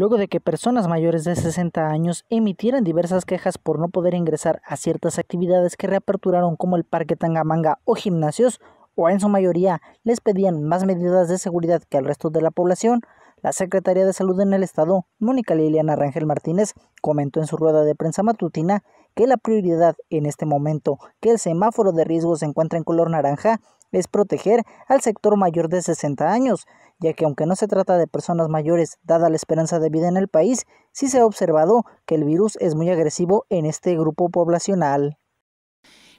luego de que personas mayores de 60 años emitieran diversas quejas por no poder ingresar a ciertas actividades que reaperturaron como el Parque Tangamanga o gimnasios, o en su mayoría les pedían más medidas de seguridad que al resto de la población, la secretaria de Salud en el Estado, Mónica Liliana Rangel Martínez, comentó en su rueda de prensa matutina que la prioridad en este momento que el semáforo de riesgo se encuentra en color naranja es proteger al sector mayor de 60 años, ya que aunque no se trata de personas mayores dada la esperanza de vida en el país, sí se ha observado que el virus es muy agresivo en este grupo poblacional.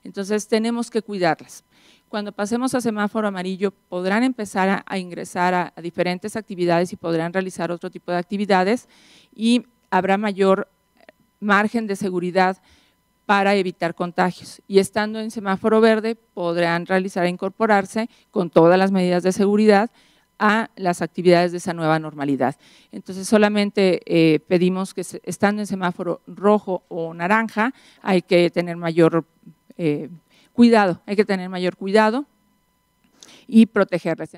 Entonces tenemos que cuidarlas. Cuando pasemos a semáforo amarillo podrán empezar a, ingresar a, a diferentes actividades y podrán realizar otro tipo de actividades y habrá mayor eh, margen de seguridad para evitar contagios. Y estando en semáforo verde podrán realizar e incorporarse con todas las medidas de seguridad a las actividades de esa nueva normalidad. Entonces solamente eh, pedimos que estando en semáforo rojo o naranja hay que tener mayor eh, cuidado, hay que tener mayor cuidado y protegerles.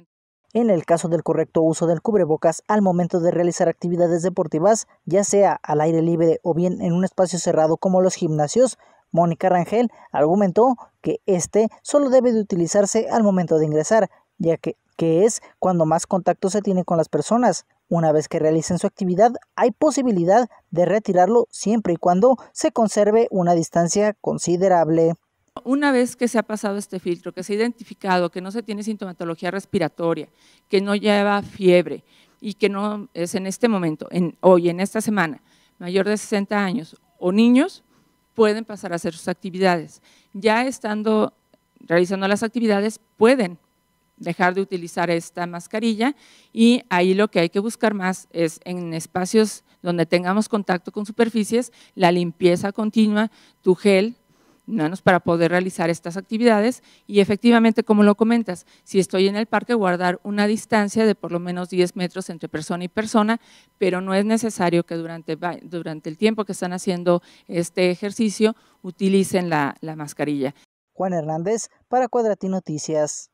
En el caso del correcto uso del cubrebocas al momento de realizar actividades deportivas, ya sea al aire libre o bien en un espacio cerrado como los gimnasios, Mónica Rangel argumentó que este solo debe de utilizarse al momento de ingresar, ya que que es cuando más contacto se tiene con las personas. Una vez que realicen su actividad, hay posibilidad de retirarlo siempre y cuando se conserve una distancia considerable. Una vez que se ha pasado este filtro, que se ha identificado que no se tiene sintomatología respiratoria, que no lleva fiebre y que no es en este momento, en, hoy, en esta semana, mayor de 60 años o niños, pueden pasar a hacer sus actividades. Ya estando realizando las actividades, pueden dejar de utilizar esta mascarilla y ahí lo que hay que buscar más es en espacios donde tengamos contacto con superficies, la limpieza continua, tu gel, manos para poder realizar estas actividades y efectivamente, como lo comentas, si estoy en el parque, guardar una distancia de por lo menos 10 metros entre persona y persona, pero no es necesario que durante, durante el tiempo que están haciendo este ejercicio utilicen la, la mascarilla. Juan Hernández para Cuadratín Noticias.